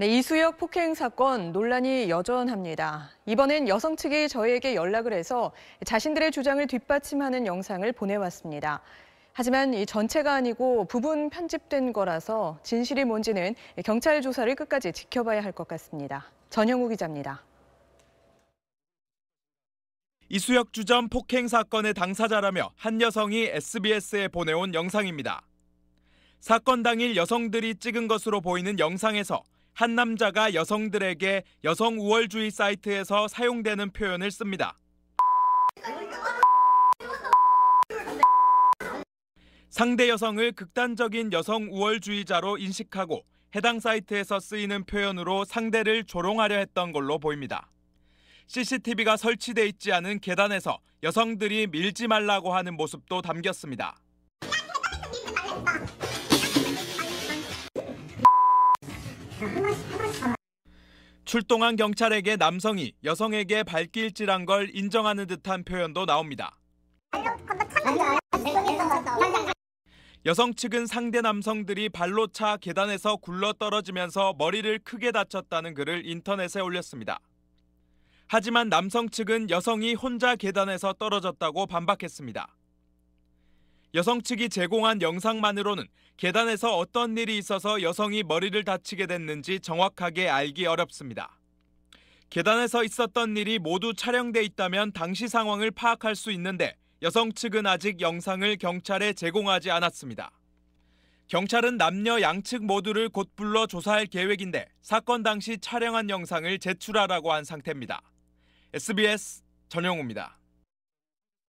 네, 이수혁 폭행 사건 논란이 여전합니다. 이번엔 여성 측이 저희에게 연락을 해서 자신들의 주장을 뒷받침하는 영상을 보내왔습니다. 하지만 이 전체가 아니고 부분 편집된 거라서 진실이 뭔지는 경찰 조사를 끝까지 지켜봐야 할 것 같습니다. 전영우 기자입니다. 이수혁 주전 폭행 사건의 당사자라며 한 여성이 SBS에 보내온 영상입니다. 사건 당일 여성들이 찍은 것으로 보이는 영상에서 한 남자가 여성들에게 여성 우월주의 사이트에서 사용되는 표현을 씁니다. 상대 여성을 극단적인 여성 우월주의자로 인식하고 해당 사이트에서 쓰이는 표현으로 상대를 조롱하려 했던 걸로 보입니다. CCTV가 설치돼 있지 않은 계단에서 여성들이 밀지 말라고 하는 모습도 담겼습니다. 출동한 경찰에게 남성이 여성에게 발길질한 걸 인정하는 듯한 표현도 나옵니다. 여성 측은 상대 남성들이 발로 차 계단에서 굴러 떨어지면서 머리를 크게 다쳤다는 글을 인터넷에 올렸습니다. 하지만 남성 측은 여성이 혼자 계단에서 떨어졌다고 반박했습니다. 여성 측이 제공한 영상만으로는 계단에서 어떤 일이 있어서 여성이 머리를 다치게 됐는지 정확하게 알기 어렵습니다. 계단에서 있었던 일이 모두 촬영돼 있다면 당시 상황을 파악할 수 있는데 여성 측은 아직 영상을 경찰에 제공하지 않았습니다. 경찰은 남녀 양측 모두를 곧 불러 조사할 계획인데 사건 당시 촬영한 영상을 제출하라고 한 상태입니다. SBS 전용우입니다